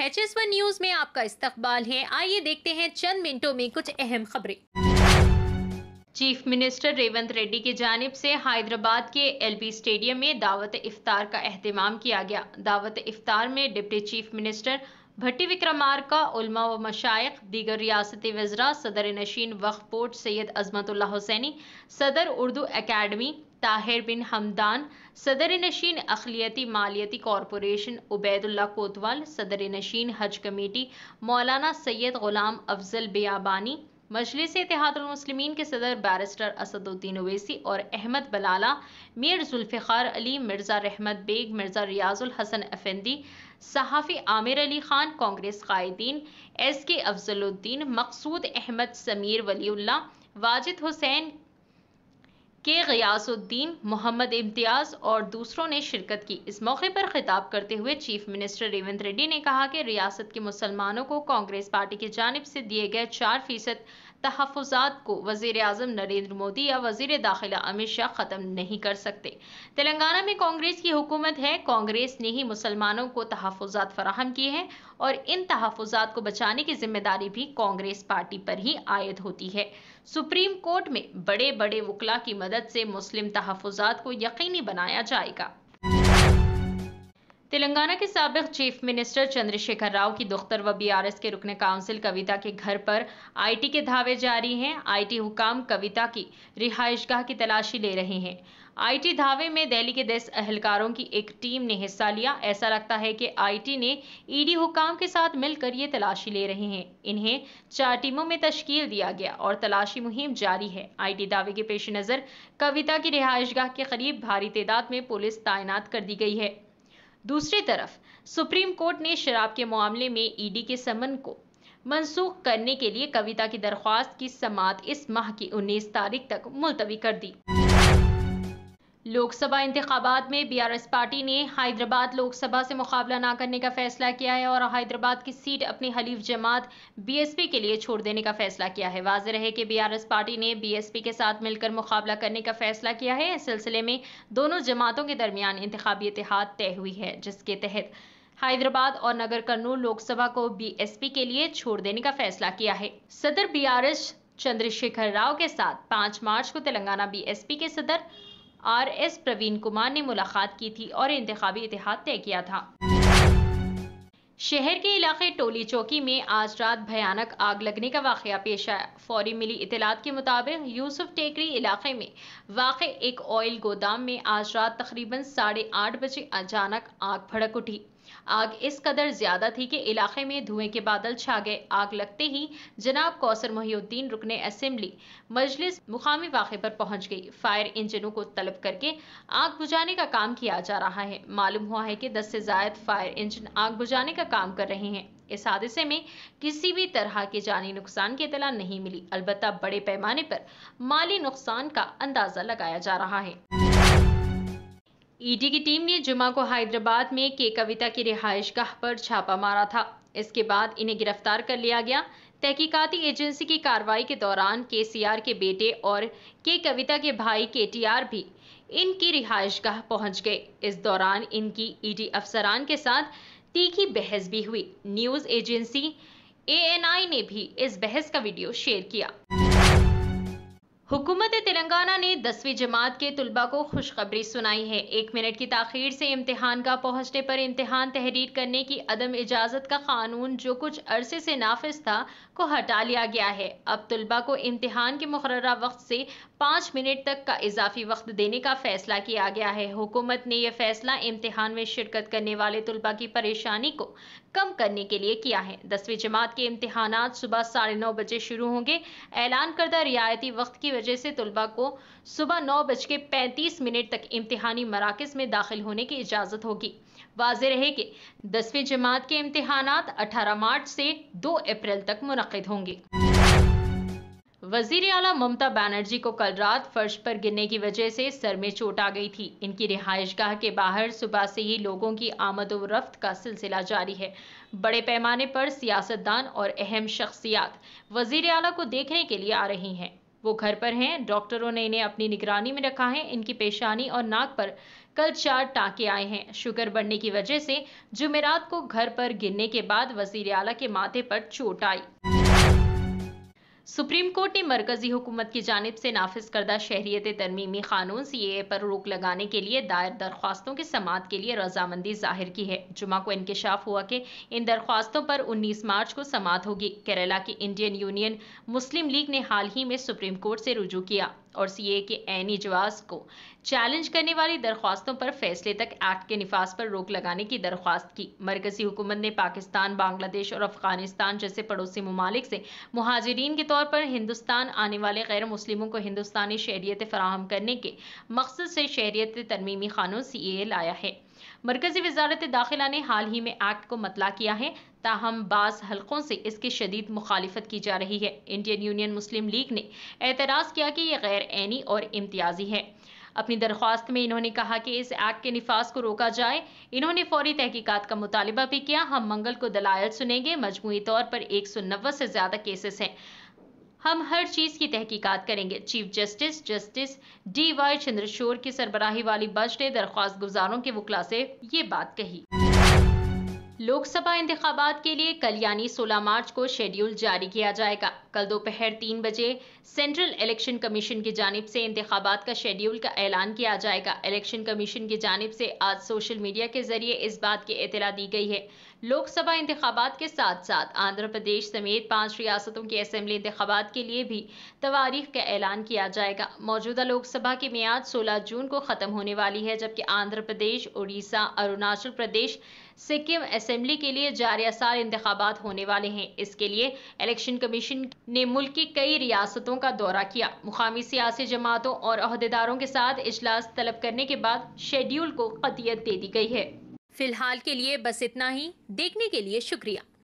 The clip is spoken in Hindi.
एच एस वन न्यूज में आपका इस्तकबाल है आइए देखते हैं चंद मिनटों में कुछ अहम खबरें चीफ मिनिस्टर रेवंत रेड्डी की जानब से हैदराबाद के एलबी स्टेडियम में दावत इफ्तार का अहतमाम किया गया दावत इफ्तार में deputy chief minister Bhatti Vikramarka उलमा व मशाइक दीगर रियासती वजरा सदर नशीन वक्फ बोर्ड सैयद अजमतुल्ला हुसैनी सदर उर्दू अकेडमी ताहिर बिन हमदान सदर नशीन अखिलती मालियती कॉरपोरेशन उबैदुल्ला कोतवाल सदर नशीन हज कमेटी मौलाना सैयद गुलाम अफजल बियाबानी मजलिस इतिहादमसलिमिन के सदर बैरिस्टर असदुद्दीन ओवैसी और अहमद बलाला मीर जुल्फ़ार अली मिर्ज़ा रहमत बेग मिर्ज़ा रियाजुल हसन अफेंदी सहाफ़ी आमिर अली ख़ान कांग्रेस कायदीन एस के अफजलुद्दीन मकसूद अहमद समीर वली वाजिद हुसैन के गयासुद्दीन मोहम्मद इम्तियाज और दूसरों ने शिरकत की इस मौके पर खिताब करते हुए चीफ मिनिस्टर रेवंत रेड्डी ने कहा कि रियासत के मुसलमानों को कांग्रेस पार्टी की जानब से दिए गए चार फीसद तहफ़ात को वजीर अजम नरेंद्र मोदी या वजीर दाखिला अमित शाह ख़त्म नहीं कर सकते तेलंगाना में कांग्रेस की हुकूमत है कांग्रेस ने ही मुसलमानों को तहफ़ात फराहम किए हैं और इन तहफ़ात को बचाने की जिम्मेदारी भी कांग्रेस पार्टी पर ही आयद होती है सुप्रीम कोर्ट में बड़े बड़े वकला की मदद से मुस्लिम तहफ़ात को यकीनी बनाया जाएगा तेलंगाना के सबक चीफ मिनिस्टर चंद्रशेखर राव की दुख्तर व बीआरएस के रुकने काउंसिल कविता के घर पर आईटी के धावे जारी हैं आईटी हुकाम कविता की गह की तलाशी ले रहे हैं आईटी धावे में दिल्ली के दस अहलकारों की एक टीम ने हिस्सा लिया ऐसा लगता है कि आईटी ने ईडी हुकाम के साथ मिलकर ये तलाशी ले रहे हैं इन्हें चार टीमों में तश्कील दिया गया और तलाशी मुहिम जारी है आईटी दावे के पेश नज़र कविता की रिहाइशगाह के करीब भारी तादाद में पुलिस तैनात कर दी गई है दूसरी तरफ सुप्रीम कोर्ट ने शराब के मामले में ईडी e के समन को मनसूख करने के लिए कविता की दरख्वास्त की समात इस माह की 19 तारीख तक मुलतवी कर दी लोकसभा इंतबात में बीआरएस पार्टी ने हैदराबाद लोकसभा से मुकाबला ना करने का फैसला किया है और हैदराबाद की सीट अपनी हलीफ जमात बीएसपी के लिए छोड़ देने का फैसला किया है वाजह रहे कि बीआरएस पार्टी ने बीएसपी के साथ मिलकर मुकाबला करने का फैसला किया है इस सिलसिले में दोनों जमातों के दरमियान इंतबी इतिहाद तय हुई है जिसके तहत हैदराबाद और नगर कन्नूर लोकसभा को बीएसपी के लिए छोड़ देने का फैसला किया है सदर बीआरएस चंद्रशेखर राव के साथ पाँच मार्च को तेलंगाना बीएसपी के सदर आर एस प्रवीण कुमार ने मुलाकात की थी और इंतबी इतिहाद तय किया था शहर के इलाके टोली चौकी में आज रात भयानक आग लगने का वाक़ पेश आया फौरी मिली इतलात के मुताबिक यूसुफ टेकरी इलाके में वाक़ एक ऑयल गोदाम में आज रात तकरीबन साढ़े आठ बजे अचानक आग भड़क उठी आग इस कदर ज्यादा थी कि इलाके में धुएं के बादल छा गए आग लगते ही जनाब कौसर मोहिउद्दीन रुकने असम्बली मजलिस मुकामी वाक़े पर पहुंच गई फायर इंजनों को तलब करके आग बुझाने का काम किया जा रहा है मालूम हुआ है कि दस से जायद फायर इंजन आग बुझाने का काम कर रहे हैं इस हादसे में किसी भी तरह के जानी नुकसान की इतला नहीं मिली अलबत्ता बड़े पैमाने पर माली नुकसान का अंदाजा लगाया जा रहा है ईडी की टीम ने जुमा को हैदराबाद में के कविता की रिहायश गाह पर छापा मारा था इसके बाद इन्हें गिरफ्तार कर लिया गया तहकीकाती एजेंसी की कार्रवाई के दौरान केसीआर के बेटे और के कविता के भाई केटीआर भी इनकी रिहायश गाह पहुंच गए इस दौरान इनकी ईडी अफसरान के साथ तीखी बहस भी हुई न्यूज एजेंसी एएनआई ने भी इस बहस का वीडियो शेयर किया हुकूमत तेलंगाना ने दसवीं जमात के तलबा को खुशखबरी सुनाई है एक मिनट की तखिर से इम्तहान का पहुंचने पर इम्तहान तहरीर करने की अदम इजाज़त का कानून जो कुछ अरसे से नाफिज था को हटा लिया गया है अब तलबा को इम्तहान के मुकर वक्त से पाँच मिनट तक का इजाफी वक्त देने का फैसला किया गया है हुकूमत ने यह फैसला इम्तहान में शिरकत करने वाले तलबा की परेशानी को कम करने के लिए किया है दसवीं जमात के इम्तहान सुबह साढ़े नौ बजे शुरू होंगे ऐलान करदा रियायती वक्त की वजह से तलबा को सुबह नौ बज के पैंतीस मिनट तक इम्तहानी मराकज में दाखिल होने की इजाज़त होगी वाज रहे कि दसवीं जमात के इम्तहान अठारह मार्च से दो अप्रैल तक मनद होंगे वजीर अला ममता बनर्जी को कल रात फर्श पर गिरने की वजह से सर में चोट आ गई थी इनकी रिहाइश गाह के बाहर सुबह से ही लोगों की आमद और रफ्त का सिलसिला जारी है बड़े पैमाने पर सियासतदान और अहम शख्सियात वजीर अला को देखने के लिए आ रही हैं वो घर पर हैं डॉक्टरों ने इन्हें अपनी निगरानी में रखा है इनकी पेशानी और नाक पर कल चार टाके आए हैं शुगर बढ़ने की वजह से जुमेरात को घर पर गिरने के बाद वजीर आला के माथे पर चोट आई सुप्रीम कोर्ट ने मरकजी हुकूमत की जानब से नाफिज करदा शहरीत तरमीमी कानून सी ए पर रोक लगाने के लिए दायर दरख्वास्तों के समात के लिए रजामंदी जाहिर की है जुमा को इंकशाफ हुआ कि इन दरख्वास्तों पर 19 मार्च को समात होगी केरला की इंडियन यूनियन मुस्लिम लीग ने हाल ही में सुप्रीम कोर्ट से रुजू किया और सीए के एन इजवास को चैलेंज करने वाली दरख्वास्तों पर फैसले तक एक्ट के निफाज पर रोक लगाने की दरख्वास्त की मरकजी हुकूमत ने पाकिस्तान बांग्लादेश और अफगानिस्तान जैसे पड़ोसी ममालिक से महाजरीन के तौर पर हिंदुस्तान आने वाले गैर मुस्लिमों को हिंदुस्तानी शहरीत फराहम करने के मकसद से शहरीत तरमीमी कानून सी ए लाया है मरकजी वजारत दाखिला ने हाल ही में एक्ट को मतला किया है ताहम बाज हलकों से इसकी शदीद मुखालफत की जा रही है इंडियन यूनियन मुस्लिम लीग ने एतराज़ किया कि यह गैर ऐनी और इम्तियाजी है अपनी दरख्वास्त में इन्होंने कहा कि इस एक्ट के निफास को रोका जाए इन्होंने फौरी तहकीकत का मुतालबा भी किया हम मंगल को दलायल सुनेंगे मजमू तौर पर एक सौ नब्बे से ज़्यादा केसेस हैं हम हर चीज़ की तहकीकात करेंगे chief justice justice D Y Chandrachud की सरबराही वाली बच ने दरख्वास्त गुजारों के वकला से ये बात कही लोकसभा इंतबात के लिए कल यानी 16 मार्च को शेड्यूल जारी किया जाएगा कल दोपहर तीन बजे सेंट्रल इलेक्शन कमीशन की जानब से इंतबात का शेड्यूल का ऐलान किया जाएगा इलेक्शन कमीशन की जानब से आज सोशल मीडिया के जरिए इस बात की इतला दी गई है लोकसभा इंतबात के साथ साथ आंध्र प्रदेश समेत पाँच रियासतों के असम्बली इंतबात के लिए भी तवारीख का ऐलान किया जाएगा मौजूदा लोकसभा की मियाद सोलह जून को ख़त्म होने वाली है जबकि आंध्र प्रदेश उड़ीसा अरुणाचल प्रदेश सिक्किम असम्बली के लिए जारिया साल इंतबात होने वाले हैं इसके लिए इलेक्शन कमीशन ने मुल्क की कई रियासतों का दौरा किया मुकामी सियासी जमातों और अहदेदारों के साथ इजलास तलब करने के बाद शेड्यूल को कतियत दे दी गई है फिलहाल के लिए बस इतना ही देखने के लिए शुक्रिया